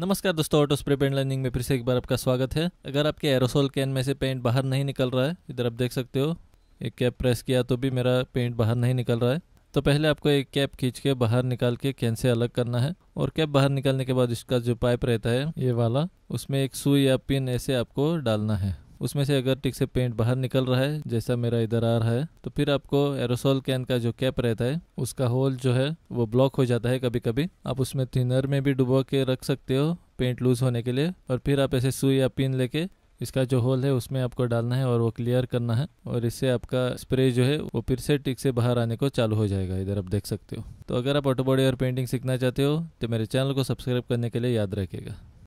नमस्कार दोस्तों auto spray paint learning में फिर से एक बार आपका स्वागत है अगर आपके एरोसोल कैन में से पेंट बाहर नहीं निकल रहा है इधर आप देख सकते हो एक कैप प्रेस किया तो भी मेरा पेंट बाहर नहीं निकल रहा है तो पहले आपको एक कैप खींच के बाहर निकाल के कैन से अलग करना है और कैप बाहर निकालने के बाद इसका जो पाइप रहता है ये वाला उसमें एक सुई या पिन ऐसे आपको डालना है उसमें से अगर ठीक से पेंट बाहर निकल रहा है जैसा मेरा इधर आ रहा है तो फिर आपको एरोसोल कैन का जो कैप रहता है उसका होल जो है वो ब्लॉक हो जाता है कभी कभी आप उसमें थिनर में भी डुबो के रख सकते हो पेंट लूज होने के लिए और फिर आप ऐसे सुई या पिन लेके इसका जो होल है उसमें आपको डालना है और वो क्लियर करना है और इससे आपका स्प्रे जो है वो फिर से टिक से बाहर आने को चालू हो जाएगा इधर आप देख सकते हो तो अगर आप ऑटो बॉडी और पेंटिंग सीखना चाहते हो तो मेरे चैनल को सब्सक्राइब करने के लिए याद रखेगा